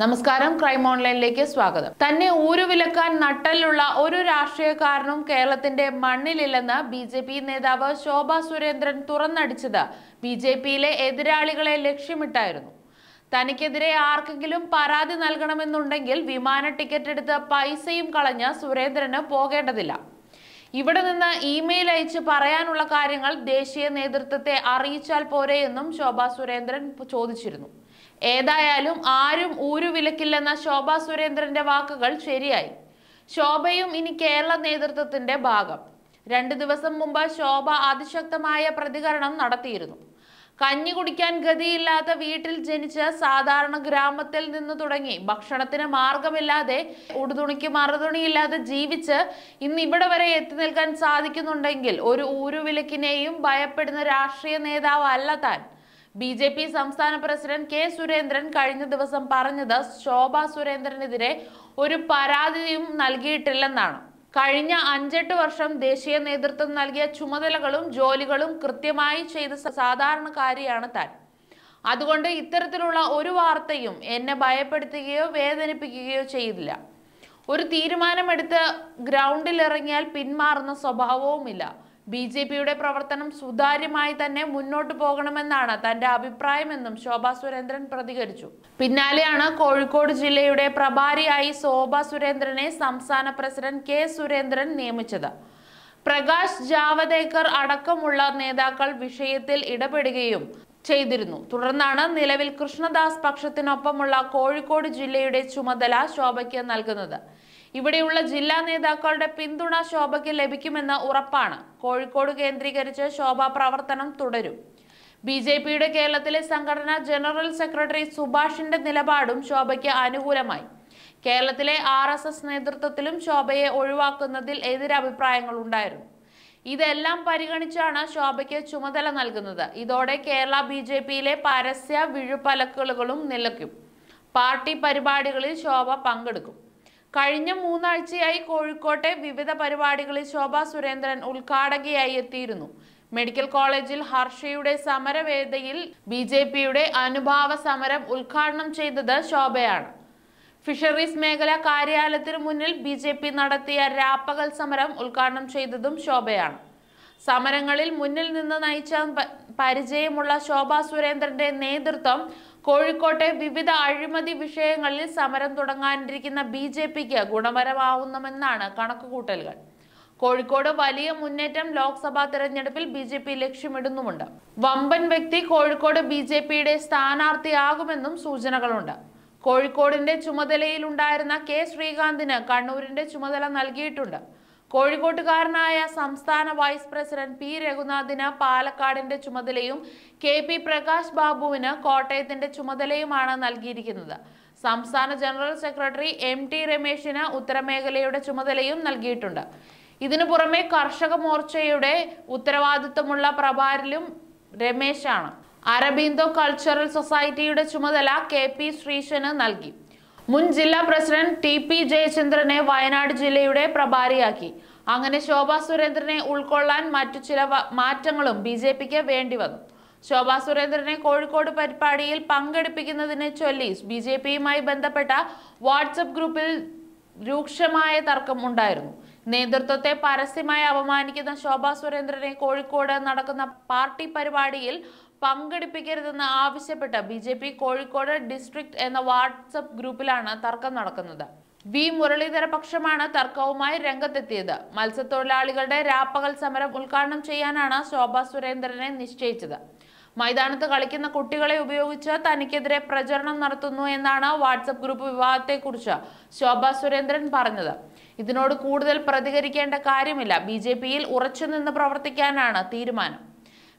നമസ്കാരം ക്രൈം ഓൺലൈനിലേക്ക് സ്വാഗതം തന്നെ ഊരുവിലക്കാൻ നട്ടലുള്ള ഒരു രാഷ്ട്രീയക്കാരനും കേരളത്തിന്റെ മണ്ണിലില്ലെന്ന് ബി ജെ പി നേതാവ് ശോഭ സുരേന്ദ്രൻ തുറന്നടിച്ചത് ബി ജെ പിയിലെ എതിരാളികളെ ലക്ഷ്യമിട്ടായിരുന്നു തനിക്കെതിരെ ആർക്കെങ്കിലും പരാതി നൽകണമെന്നുണ്ടെങ്കിൽ വിമാന ടിക്കറ്റ് എടുത്ത് പൈസയും കളഞ്ഞ് സുരേന്ദ്രന് പോകേണ്ടതില്ല ഇവിടെ നിന്ന് ഇമെയിൽ അയച്ച് പറയാനുള്ള കാര്യങ്ങൾ ദേശീയ നേതൃത്വത്തെ അറിയിച്ചാൽ പോരെ എന്നും ശോഭാ സുരേന്ദ്രൻ ചോദിച്ചിരുന്നു ഏതായാലും ആരും ഊരുവിലക്കില്ലെന്ന ശോഭാ സുരേന്ദ്രന്റെ വാക്കുകൾ ശരിയായി ശോഭയും ഇനി കേരള നേതൃത്വത്തിന്റെ ഭാഗം രണ്ടു ദിവസം മുമ്പ് ശോഭ അതിശക്തമായ പ്രതികരണം നടത്തിയിരുന്നു കഞ്ഞി കുടിക്കാൻ ഗതിയില്ലാത്ത വീട്ടിൽ ജനിച്ച സാധാരണ ഗ്രാമത്തിൽ നിന്ന് തുടങ്ങി ഭക്ഷണത്തിന് മാർഗമില്ലാതെ ഉടുതുണിക്ക് മറുതുണിയില്ലാതെ ജീവിച്ച് ഇന്ന് ഇവിടെ വരെ എത്തി നിൽക്കാൻ സാധിക്കുന്നുണ്ടെങ്കിൽ ഒരു ഊരുവിലക്കിനെയും ഭയപ്പെടുന്ന രാഷ്ട്രീയ നേതാവ് അല്ല താൻ ബി ജെ പി സംസ്ഥാന പ്രസിഡന്റ് കെ സുരേന്ദ്രൻ കഴിഞ്ഞ ദിവസം പറഞ്ഞത് ശോഭ സുരേന്ദ്രനെതിരെ ഒരു പരാതിയും നൽകിയിട്ടില്ലെന്നാണ് കഴിഞ്ഞ അഞ്ചെട്ട് വർഷം ദേശീയ നേതൃത്വം നൽകിയ ചുമതലകളും ജോലികളും കൃത്യമായി ചെയ്ത സാധാരണക്കാരിയാണ് താൻ അതുകൊണ്ട് ഇത്തരത്തിലുള്ള ഒരു വാർത്തയും എന്നെ ഭയപ്പെടുത്തുകയോ വേദനിപ്പിക്കുകയോ ചെയ്തില്ല ഒരു തീരുമാനമെടുത്ത് ഗ്രൗണ്ടിൽ ഇറങ്ങിയാൽ പിന്മാറുന്ന സ്വഭാവവുമില്ല ബി ജെ പിയുടെ പ്രവർത്തനം സുതാര്യമായി തന്നെ മുന്നോട്ടു പോകണമെന്നാണ് തന്റെ അഭിപ്രായമെന്നും ശോഭ സുരേന്ദ്രൻ പ്രതികരിച്ചു പിന്നാലെയാണ് കോഴിക്കോട് ജില്ലയുടെ പ്രഭാരിയായി ശോഭ സുരേന്ദ്രനെ സംസ്ഥാന പ്രസിഡന്റ് കെ സുരേന്ദ്രൻ നിയമിച്ചത് പ്രകാശ് ജാവദേക്കർ അടക്കമുള്ള നേതാക്കൾ വിഷയത്തിൽ ഇടപെടുകയും ചെയ്തിരുന്നു തുടർന്നാണ് നിലവിൽ കൃഷ്ണദാസ് പക്ഷത്തിനൊപ്പമുള്ള കോഴിക്കോട് ജില്ലയുടെ ചുമതല ശോഭയ്ക്ക് നൽകുന്നത് ഇവിടെയുള്ള ജില്ലാ നേതാക്കളുടെ പിന്തുണ ശോഭയ്ക്ക് ലഭിക്കുമെന്ന് ഉറപ്പാണ് കോഴിക്കോട് കേന്ദ്രീകരിച്ച് ശോഭ പ്രവർത്തനം തുടരും ബി ജെ പിയുടെ കേരളത്തിലെ സംഘടനാ ജനറൽ സെക്രട്ടറി സുഭാഷിന്റെ നിലപാടും ശോഭയ്ക്ക് അനുകൂലമായി കേരളത്തിലെ ആർ എസ് എസ് നേതൃത്വത്തിലും ശോഭയെ ഒഴിവാക്കുന്നതിൽ എതിരഭിപ്രായങ്ങൾ ഉണ്ടായിരുന്നു ഇതെല്ലാം പരിഗണിച്ചാണ് ശോഭയ്ക്ക് ചുമതല നൽകുന്നത് ഇതോടെ കേരള ബി ജെ പിയിലെ പരസ്യ വിഴുപ്പലക്കുകളും നിലയ്ക്കും പാർട്ടി പരിപാടികളിൽ ശോഭ പങ്കെടുക്കും കഴിഞ്ഞ മൂന്നാഴ്ചയായി കോഴിക്കോട്ടെ വിവിധ പരിപാടികളിൽ ശോഭാ സുരേന്ദ്രൻ ഉദ്ഘാടകയായി എത്തിയിരുന്നു മെഡിക്കൽ കോളേജിൽ ഹർഷയുടെ സമരവേദയിൽ ബി ജെ പിയുടെ അനുഭാവ സമരം ഉദ്ഘാടനം ചെയ്തത് ശോഭയാണ് ഫിഷറീസ് മേഖല കാര്യാലയത്തിന് മുന്നിൽ ബി ജെ പി നടത്തിയ രാപ്പകൽ സമരം ഉദ്ഘാടനം ചെയ്തതും ശോഭയാണ് സമരങ്ങളിൽ മുന്നിൽ നിന്ന് നയിച്ച പരിചയമുള്ള ശോഭാ സുരേന്ദ്രന്റെ നേതൃത്വം കോഴിക്കോട്ടെ വിവിധ അഴിമതി വിഷയങ്ങളിൽ സമരം തുടങ്ങാനിരിക്കുന്ന ബി ജെ പിക്ക് ഗുണപരമാവുന്നുവെന്നാണ് കണക്കുകൂട്ടലുകൾ കോഴിക്കോട് വലിയ മുന്നേറ്റം ലോക്സഭാ തെരഞ്ഞെടുപ്പിൽ ബി ജെ പി ലക്ഷ്യമിടുന്നുമുണ്ട് വമ്പൻ വ്യക്തി കോഴിക്കോട് ബി ജെ പിയുടെ സ്ഥാനാർത്ഥിയാകുമെന്നും സൂചനകളുണ്ട് കോഴിക്കോടിന്റെ ചുമതലയിലുണ്ടായിരുന്ന കെ ശ്രീകാന്തിന് കണ്ണൂരിന്റെ ചുമതല നൽകിയിട്ടുണ്ട് കോഴിക്കോട്ടുകാരനായ സംസ്ഥാന വൈസ് പ്രസിഡന്റ് പി രഘുനാഥിന് പാലക്കാടിന്റെ ചുമതലയും കെ പി പ്രകാശ് ബാബുവിന് കോട്ടയത്തിന്റെ ചുമതലയുമാണ് നൽകിയിരിക്കുന്നത് സംസ്ഥാന ജനറൽ സെക്രട്ടറി എം ടി രമേശിന് ഉത്തരമേഖലയുടെ ചുമതലയും നൽകിയിട്ടുണ്ട് ഇതിനു പുറമെ കർഷക മോർച്ചയുടെ ഉത്തരവാദിത്വമുള്ള പ്രഭാരിലും രമേശാണ് അരബിന്ദോ കൾച്ചറൽ സൊസൈറ്റിയുടെ ചുമതല കെ പി ശ്രീശന് നൽകി മുൻ ജില്ലാ പ്രസിഡന്റ് ടി പി ജയചന്ദ്രനെ വയനാട് ജില്ലയുടെ പ്രഭാരിയാക്കി അങ്ങനെ ശോഭാ സുരേന്ദ്രനെ ഉൾക്കൊള്ളാൻ മറ്റു ചില മാറ്റങ്ങളും ബി ജെ പിക്ക് വന്നു ശോഭാ സുരേന്ദ്രനെ കോഴിക്കോട് പരിപാടിയിൽ പങ്കെടുപ്പിക്കുന്നതിനെ ചൊല്ലി ബി ജെ പിയുമായി ബന്ധപ്പെട്ട വാട്സപ്പ് ഗ്രൂപ്പിൽ രൂക്ഷമായ തർക്കം ഉണ്ടായിരുന്നു നേതൃത്വത്തെ പരസ്യമായി അപമാനിക്കുന്ന ശോഭാ സുരേന്ദ്രനെ കോഴിക്കോട് നടക്കുന്ന പാർട്ടി പരിപാടിയിൽ പങ്കെടുപ്പിക്കരുതെന്ന് ആവശ്യപ്പെട്ട് B J P Kozhikode district എന്ന വാട്സപ്പ് ഗ്രൂപ്പിലാണ് തർക്കം നടക്കുന്നത് വി മുരളീധര പക്ഷമാണ് തർക്കവുമായി രംഗത്തെത്തിയത് മത്സ്യത്തൊഴിലാളികളുടെ രാപ്പകൽ സമരം ഉദ്ഘാടനം ചെയ്യാനാണ് ശോഭാ സുരേന്ദ്രനെ നിശ്ചയിച്ചത് മൈതാനത്ത് കളിക്കുന്ന കുട്ടികളെ ഉപയോഗിച്ച് തനിക്കെതിരെ പ്രചരണം നടത്തുന്നു എന്നാണ് വാട്സപ്പ് ഗ്രൂപ്പ് വിവാദത്തെക്കുറിച്ച് ശോഭാ സുരേന്ദ്രൻ പറഞ്ഞത് ഇതിനോട് കൂടുതൽ പ്രതികരിക്കേണ്ട കാര്യമില്ല ബി ജെ പിയിൽ ഉറച്ചുനിന്ന് പ്രവർത്തിക്കാനാണ് തീരുമാനം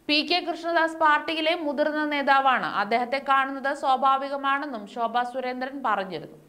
പി കെ കൃഷ്ണദാസ് പാർട്ടിയിലെ മുതിർന്ന നേതാവാണ് അദ്ദേഹത്തെ കാണുന്നത് സ്വാഭാവികമാണെന്നും ശോഭാ സുരേന്ദ്രൻ പറഞ്ഞിരുന്നു